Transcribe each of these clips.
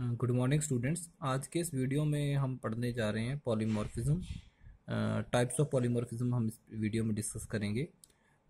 good morning students आज के इस वीडियो में हम पढ़ने जा रहे हैं पॉलीमॉर्फिज्म टाइप्स ऑफ पॉलीमॉर्फिज्म हम इस वीडियो में डिस्कस करेंगे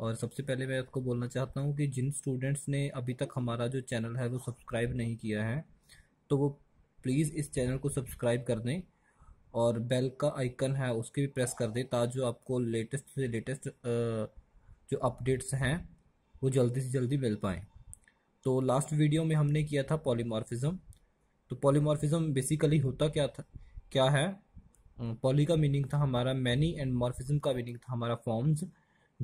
और सबसे पहले मैं आपको बोलना चाहता हूँ कि जिन स्टूडेंट्स ने अभी तक हमारा जो चैनल है वो सब्सक्राइब नहीं किया है तो वो प्लीज़ इस चैनल को सब्सक्राइब कर दें और बेल का आइकन है उसके भी प्रेस कर दें ताकि आपको लेटेस्ट से लेटेस्ट जो अपडेट्स हैं वो जल्दी से जल्दी मिल पाएँ तो लास्ट वीडियो में हमने किया था पॉलीमॉर्फिज्म तो पॉलीमॉर्फिज्म बेसिकली होता क्या था क्या है पॉली का मीनिंग था हमारा मैनी एंड मॉर्फिज्म का मीनिंग था हमारा फॉर्म्स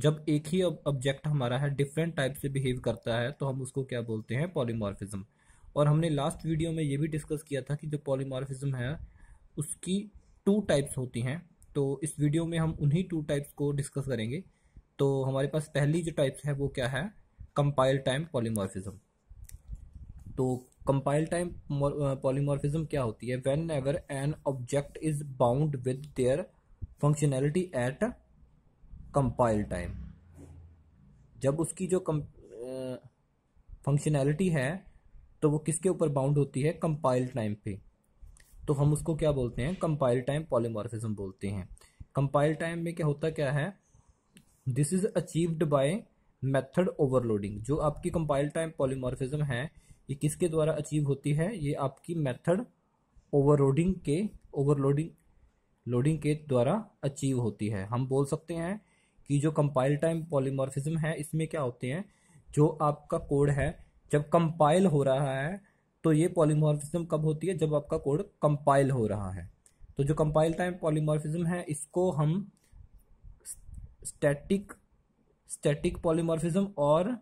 जब एक ही ऑब्जेक्ट हमारा है डिफरेंट टाइप से बिहेव करता है तो हम उसको क्या बोलते हैं पॉलीमॉर्फिज्म और हमने लास्ट वीडियो में ये भी डिस्कस किया था कि जो पॉलीमॉर्फिज्म है उसकी टू टाइप्स होती हैं तो इस वीडियो में हम उन्हीं टू टाइप्स को डिस्कस करेंगे तो हमारे पास पहली जो टाइप्स है वो क्या है कंपाइल टाइम पॉलीमॉर्फिज्म तो कंपाइल टाइम पॉलीमॉर्फिज्म क्या होती है whenever an object is bound with their functionality at compile time जब उसकी जो फंक्शनैलिटी है तो वो किसके ऊपर बाउंड होती है कंपाइल टाइम पे तो हम उसको क्या बोलते हैं कंपाइल टाइम पॉलीमॉर्फिज्म बोलते हैं कंपाइल टाइम में क्या होता क्या है this is achieved by method overloading जो आपकी कंपाइल टाइम पॉलीमॉर्फिज्म है ये किसके द्वारा अचीव होती है ये आपकी मेथड ओवरलोडिंग के ओवरलोडिंग लोडिंग के द्वारा अचीव होती है हम बोल सकते हैं कि जो कंपाइल टाइम पॉलीमॉर्फिज्म है इसमें क्या होते हैं जो आपका कोड है जब कंपाइल हो रहा है तो ये पॉलीमॉर्फिज्म कब होती है जब आपका कोड कंपाइल हो रहा है तो जो कंपाइल टाइम पॉलीमॉर्फिज्म है इसको हम स्टैटिक स्टैटिक पॉलीमॉर्फिज्म और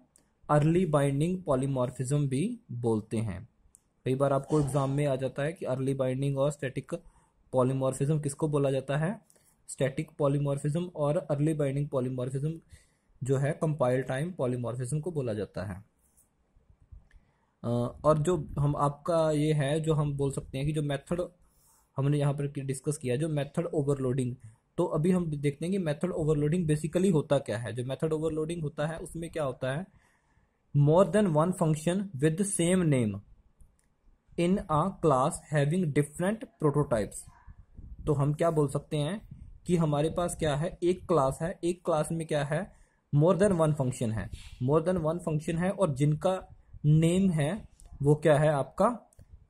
अर्ली बाइंडिंग पॉलीमॉर्फिज्म भी बोलते हैं कई बार आपको एग्जाम में आ जाता है कि अर्ली बाइंडिंग और स्टैटिक पॉलीमॉर्फिज्म किसको बोला जाता है स्टैटिक पॉलीमॉर्फिज्म और अर्ली बाइंडिंग पॉलीमॉर्फिज्म जो है कंपाइल टाइम पॉलीमॉर्फिज्म को बोला जाता है और जो हम आपका ये है जो हम बोल सकते हैं कि जो मेथड हमने यहाँ पर डिस्कस किया जो मेथड ओवरलोडिंग तो अभी हम देखते हैं कि मेथड ओवरलोडिंग बेसिकली होता क्या है जो मेथड ओवरलोडिंग होता है उसमें क्या होता है more than one function with the same name in a class having different prototypes तो हम क्या बोल सकते हैं कि हमारे पास क्या है एक क्लास है एक क्लास में क्या है मोर देन वन फंक्शन है मोर देन वन फंक्शन है और जिनका नेम है वो क्या है आपका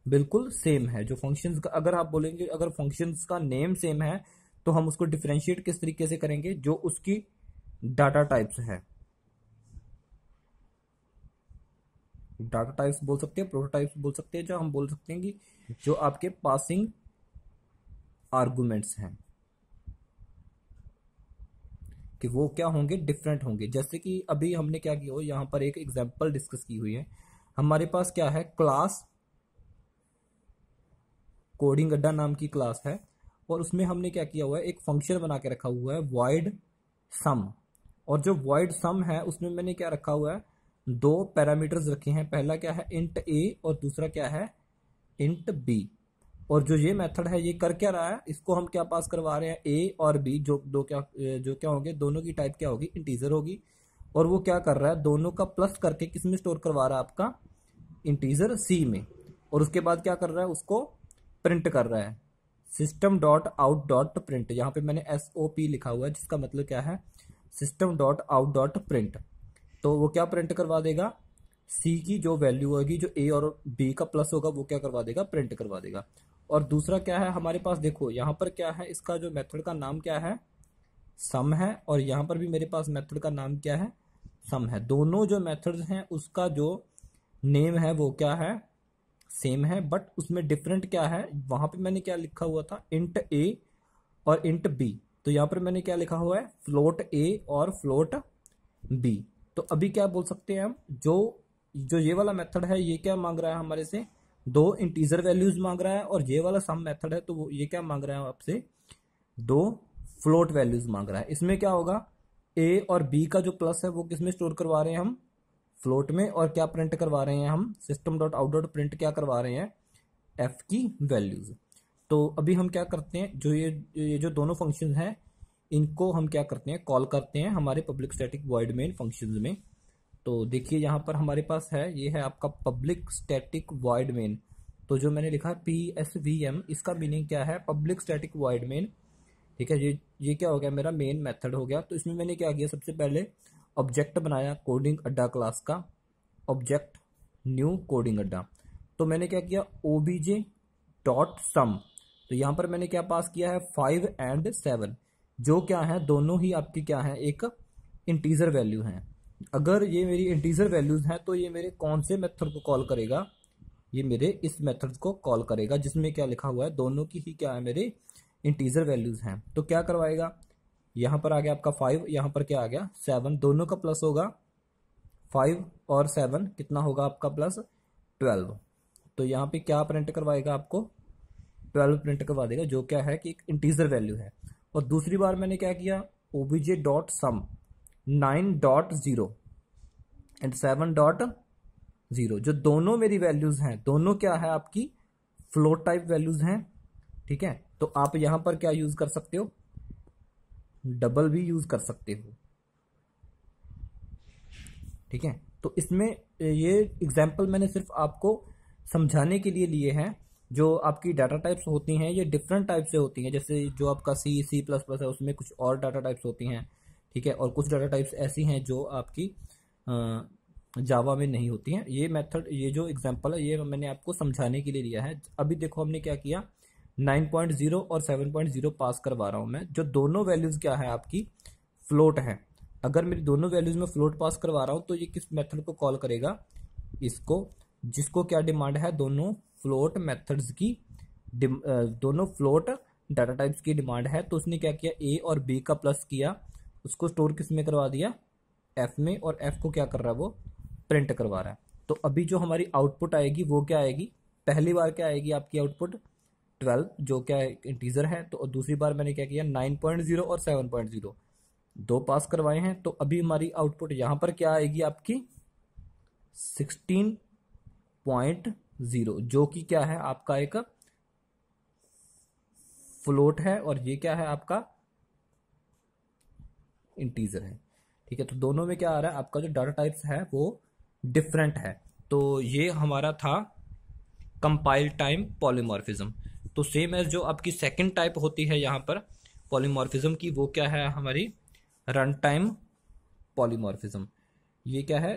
बिल्कुल सेम है जो फंक्शंस का अगर आप बोलेंगे अगर फंक्शंस का नेम सेम है तो हम उसको डिफ्रेंशिएट किस तरीके से करेंगे जो उसकी डाटा टाइप्स है डाटा टाइप्स बोल सकते हैं प्रोटोटाइप्स बोल सकते हैं जो हम बोल सकते हैं कि जो आपके पासिंग आर्गूमेंट्स हैं कि वो क्या होंगे डिफरेंट होंगे जैसे कि अभी हमने क्या किया हो यहाँ पर एक एग्जाम्पल डिस्कस की हुई है हमारे पास क्या है क्लास कोडिंग अड्डा नाम की क्लास है और उसमें हमने क्या किया हुआ है एक फंक्शन बना के रखा हुआ है वाइड सम और जो वाइड सम है उसमें मैंने क्या रखा हुआ है दो पैरामीटर्स रखे हैं पहला क्या है इंट ए और दूसरा क्या है इंट बी और जो ये मेथड है ये कर क्या रहा है इसको हम क्या पास करवा रहे हैं ए और बी जो दो क्या जो क्या होंगे दोनों की टाइप क्या होगी इंटीजर होगी और वो क्या कर रहा है दोनों का प्लस करके किस में स्टोर करवा रहा है आपका इंटीजर सी में और उसके बाद क्या कर रहा है उसको प्रिंट कर रहा है system dot out dot print यहाँ पे मैंने एस ओ पी लिखा हुआ है जिसका मतलब क्या है system dot out dot print तो वो क्या प्रिंट करवा देगा सी की जो वैल्यू होगी जो ए और बी का प्लस होगा वो क्या करवा देगा प्रिंट करवा देगा और दूसरा क्या है हमारे पास देखो यहाँ पर क्या है इसका जो मेथड का नाम क्या है सम है और यहाँ पर भी मेरे पास मेथड का नाम क्या है सम है दोनों जो मेथड्स हैं उसका जो नेम है वो क्या है सेम है बट उसमें डिफरेंट क्या है वहाँ पे मैंने क्या लिखा हुआ था इंट ए और इंट बी तो यहाँ पर मैंने क्या लिखा हुआ है फ्लोट ए और फ्लोट बी तो अभी क्या बोल सकते हैं हम जो जो ये वाला मेथड है ये क्या मांग रहा है हमारे से दो इंटीजर वैल्यूज मांग रहा है और ये वाला सम मेथड है तो वो ये क्या मांग रहा है आपसे दो फ्लोट वैल्यूज मांग रहा है इसमें क्या होगा ए और बी का जो प्लस है वो किस में स्टोर करवा रहे हैं हम फ्लोट में और क्या प्रिंट करवा रहे हैं हम system dot out dot print क्या करवा रहे हैं एफ की वैल्यूज तो अभी हम क्या करते हैं जो ये ये जो दोनों फंक्शन हैं इनको हम क्या करते हैं कॉल करते हैं हमारे public static void main function में तो देखिए यहाँ पर हमारे पास है ये है आपका पब्लिक स्टैटिक वॉइड मेन तो जो मैंने लिखा पी एस वी एम इसका मीनिंग क्या है पब्लिक स्टैटिक वॉइड मेन ठीक है ये ये क्या हो गया मेरा मेन मेथड हो गया तो इसमें मैंने क्या किया सबसे पहले ऑब्जेक्ट बनाया कोडिंग अड्डा क्लास का ऑब्जेक्ट न्यू कोडिंग अड्डा तो मैंने क्या किया ओ बी जे डॉट सम तो यहाँ पर मैंने क्या पास किया है फाइव एंड सेवन जो क्या है दोनों ही आपकी क्या है एक इंटीजर वैल्यू है अगर ये मेरी इंटीजर वैल्यूज़ हैं तो ये मेरे कौन से मेथड को कॉल करेगा ये मेरे इस मेथड को कॉल करेगा जिसमें क्या लिखा हुआ है दोनों की ही क्या है मेरे इंटीजर वैल्यूज़ हैं तो क्या करवाएगा यहाँ पर आ गया आपका फाइव यहाँ पर क्या आ गया सेवन दोनों का प्लस होगा फाइव और सेवन कितना होगा आपका प्लस ट्वेल्व तो यहाँ पे क्या प्रिंट करवाएगा आपको ट्वेल्व प्रिंट करवा देगा जो क्या है कि एक इंटीजर वैल्यू है और दूसरी बार मैंने क्या किया obj dot sum nine dot zero and seven dot zero जो दोनों मेरी वैल्यूज़ हैं दोनों क्या है आपकी फ्लोट टाइप वैल्यूज़ हैं ठीक है तो आप यहाँ पर क्या यूज़ कर सकते हो डबल भी यूज़ कर सकते हो ठीक है तो इसमें ये एग्जाम्पल मैंने सिर्फ आपको समझाने के लिए लिए हैं जो आपकी डाटा टाइप्स होती हैं ये डिफरेंट टाइप से होती हैं जैसे जो आपका सी सी प्लस प्लस है उसमें कुछ और डाटा टाइप्स होती हैं ठीक है और कुछ डाटा टाइप्स ऐसी हैं जो आपकी जावा में नहीं होती हैं ये मेथड ये जो एग्जांपल है ये मैंने आपको समझाने के लिए लिया है अभी देखो हमने क्या किया 9.0 और 7.0 पास करवा रहा हूँ मैं जो दोनों वैल्यूज़ क्या है आपकी फ्लोट हैं अगर मेरी दोनों वैल्यूज़ में फ्लोट पास करवा रहा हूँ तो ये किस मेथड को कॉल करेगा इसको जिसको क्या डिमांड है दोनों फ्लोट मेथड्स की दोनों फ्लोट डाटा टाइप्स की डिमांड है तो उसने क्या किया ए और बी का प्लस किया उसको स्टोर किस में करवा दिया एफ में और एफ को क्या कर रहा है वो प्रिंट करवा रहा है तो अभी जो हमारी आउटपुट आएगी वो क्या आएगी पहली बार क्या आएगी आपकी आउटपुट ट्वेल्व जो क्या इंटीजर है तो दूसरी बार मैंने क्या किया नाइन पॉइंट जीरो और सेवन पॉइंट जीरो दो पास करवाए हैं तो अभी हमारी आउटपुट यहाँ पर क्या आएगी आपकी सिक्सटीन पॉइंट जीरो जो कि क्या है आपका एक फ्लोट है और ये क्या है आपका इंटीजर है ठीक है तो दोनों में क्या आ रहा है आपका जो डाटा टाइप्स है वो डिफरेंट है तो ये हमारा था कंपाइल टाइम पॉलीमॉर्फिज्म तो सेम एज जो आपकी सेकंड टाइप होती है यहां पर पॉलीमॉर्फिज्म की वो क्या है हमारी रन टाइम पॉलीमॉर्फिज्म ये क्या है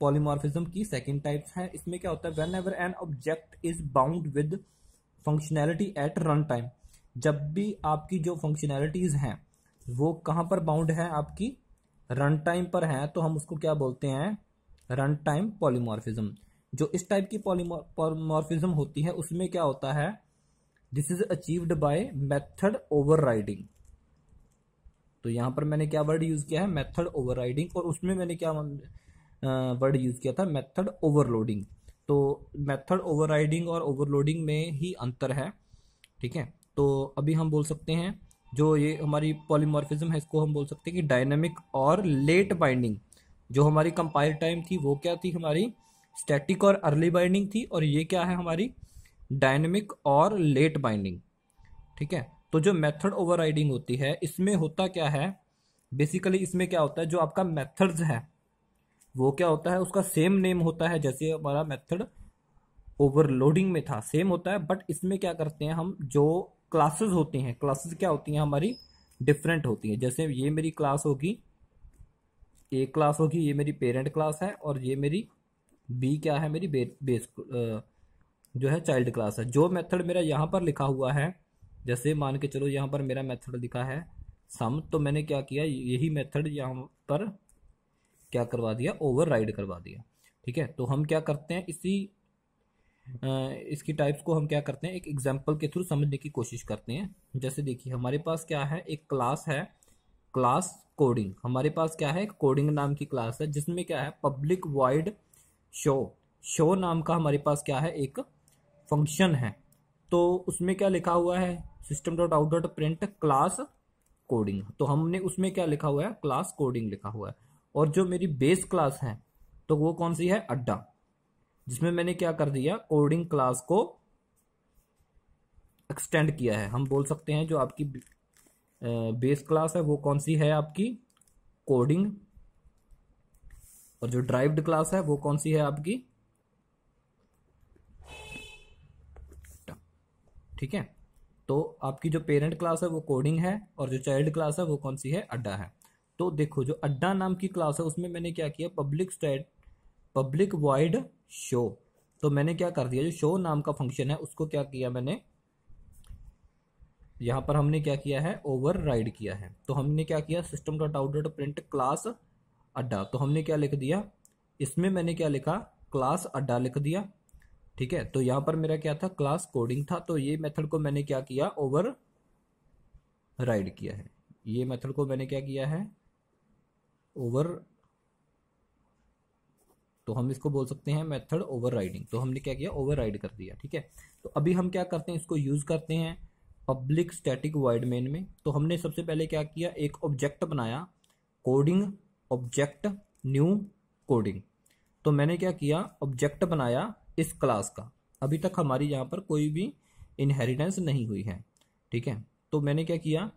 पॉलीमॉर्फिज्म की सेकेंड टाइप है इसमें क्या होता है whenever an object is bound with functionality at run time जब भी आपकी जो फंक्शनैलिटीज हैं वो कहाँ पर बाउंड है आपकी रन टाइम पर है तो हम उसको क्या बोलते हैं रन टाइम पॉलीमॉर्फिज्म जो इस टाइप की पॉलीमॉर्फिज्म होती है उसमें क्या होता है this is achieved by method overriding तो यहां पर मैंने क्या वर्ड यूज किया है मेथड ओवरराइडिंग और उसमें मैंने क्या वर्ड यूज़ किया था मेथड ओवरलोडिंग तो मेथड ओवरराइडिंग और ओवरलोडिंग में ही अंतर है ठीक है तो अभी हम बोल सकते हैं जो ये हमारी पॉलीमॉर्फिज्म है इसको हम बोल सकते हैं कि डायनेमिक और लेट बाइंडिंग जो हमारी कंपाइल टाइम थी वो क्या थी हमारी स्टैटिक और अर्ली बाइंडिंग थी और ये क्या है हमारी डायनेमिक और लेट बाइंडिंग ठीक है तो जो मेथड ओवरराइडिंग होती है इसमें होता क्या है बेसिकली इसमें क्या होता है जो आपका मेथड्स है वो क्या होता है उसका सेम नेम होता है जैसे हमारा मेथड ओवरलोडिंग में था सेम होता है बट इसमें क्या करते हैं हम जो क्लासेस होती हैं क्लासेस क्या होती हैं हमारी डिफरेंट होती हैं जैसे ये मेरी क्लास होगी ए क्लास होगी ये मेरी पेरेंट क्लास है और ये मेरी बी क्या है मेरी बे, बेस जो है चाइल्ड क्लास है जो मेथड मेरा यहाँ पर लिखा हुआ है जैसे मान के चलो यहाँ पर मेरा मेथड लिखा है सम तो मैंने क्या किया यही मेथड यहाँ पर क्या करवा दिया ओवर करवा दिया ठीक है तो हम क्या करते हैं इसी इसकी टाइप्स को हम क्या करते हैं एक एग्जाम्पल के थ्रू समझने की कोशिश करते हैं जैसे देखिए हमारे पास क्या है एक क्लास है क्लास कोडिंग हमारे पास क्या है कोडिंग नाम की क्लास है जिसमें क्या है पब्लिक वाइड शो शो नाम का हमारे पास क्या है एक फंक्शन है तो उसमें क्या लिखा हुआ है system dot out dot print class coding तो हमने उसमें क्या लिखा हुआ है क्लास कोडिंग लिखा हुआ है और जो मेरी बेस क्लास है तो वो कौन सी है अड्डा जिसमें मैंने क्या कर दिया कोडिंग क्लास को एक्सटेंड किया है हम बोल सकते हैं जो आपकी बेस क्लास है वो कौन सी है आपकी कोडिंग और जो ड्राइव्ड क्लास है वो कौन सी है आपकी ठीक है तो आपकी जो पेरेंट क्लास है वो कोडिंग है और जो चाइल्ड क्लास है वो कौन सी है अड्डा है तो देखो जो अड्डा नाम की क्लास है उसमें मैंने क्या किया public state public void show तो मैंने क्या कर दिया जो शो नाम का फंक्शन है उसको क्या किया मैंने यहां पर हमने क्या किया है ओवर राइड किया है तो हमने क्या किया system dot out dot print class अड्डा तो हमने क्या लिख दिया इसमें मैंने क्या लिखा क्लास अड्डा लिख दिया ठीक है तो यहां पर मेरा क्या था क्लास कोडिंग था तो ये मेथड को मैंने क्या किया ओवर राइड किया है ये मेथड को मैंने क्या किया है ओवर तो हम इसको बोल सकते हैं मेथड ओवर तो हमने क्या किया ओवर कर दिया ठीक है तो अभी हम क्या करते हैं इसको यूज़ करते हैं पब्लिक स्टैटिक वाइड मेन में तो हमने सबसे पहले क्या किया एक ऑब्जेक्ट बनाया कोडिंग ऑब्जेक्ट न्यू कोडिंग तो मैंने क्या किया ऑब्जेक्ट बनाया इस क्लास का अभी तक हमारी यहाँ पर कोई भी इनहेरिटेंस नहीं हुई है ठीक है तो मैंने क्या किया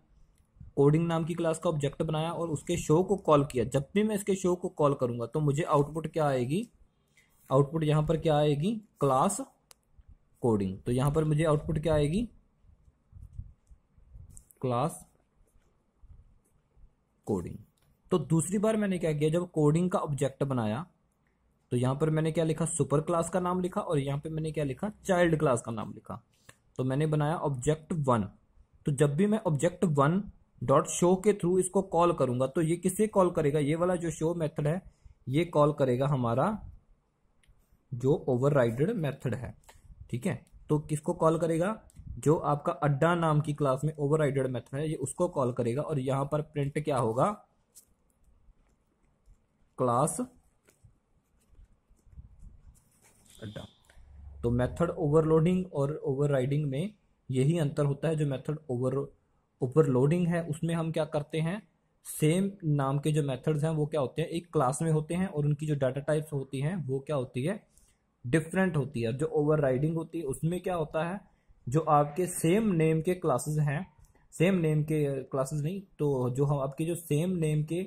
कोडिंग नाम की क्लास का ऑब्जेक्ट बनाया और उसके शो को कॉल किया जब भी मैं इसके शो को कॉल करूंगा तो मुझे आउटपुट क्या आएगी आउटपुट यहाँ पर क्या आएगी क्लास कोडिंग तो यहाँ पर मुझे आउटपुट क्या आएगी क्लास कोडिंग तो दूसरी बार मैंने क्या किया जब कोडिंग का ऑब्जेक्ट बनाया तो यहां पर मैंने क्या लिखा सुपर क्लास का नाम लिखा और यहां पे मैंने क्या लिखा चाइल्ड क्लास का नाम लिखा तो मैंने बनाया ऑब्जेक्ट वन तो जब भी मैं ऑब्जेक्ट वन डॉट शो के थ्रू इसको कॉल करूंगा तो ये किसे कॉल करेगा ये वाला जो शो मेथड है ये कॉल करेगा हमारा जो ओवरराइडेड मेथड है ठीक है तो किसको कॉल करेगा जो आपका अड्डा नाम की क्लास में ओवरराइडेड मेथड है ये उसको कॉल करेगा और यहां पर प्रिंट क्या होगा क्लास अड्डा तो मेथड ओवरलोडिंग और ओवरराइडिंग में यही अंतर होता है जो मेथड ओवर ओवरलोडिंग है उसमें हम क्या करते हैं सेम नाम के जो मेथड्स हैं वो क्या होते हैं एक क्लास में होते हैं और उनकी जो डाटा टाइप्स होती हैं वो क्या होती है डिफरेंट होती है जो ओवर होती है उसमें क्या होता है जो आपके सेम नेम के क्लासेस हैं सेम नेम के क्लासेस नहीं तो जो हम आपके जो सेम नेम के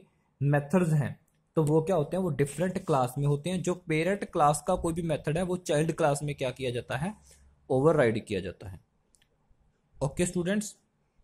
मेथड्स हैं तो वो क्या होते हैं वो डिफरेंट क्लास में होते हैं जो पेरेंट क्लास का कोई भी मेथड है वो चाइल्ड क्लास में क्या किया जाता है ओवर किया जाता है ओके स्टूडेंट्स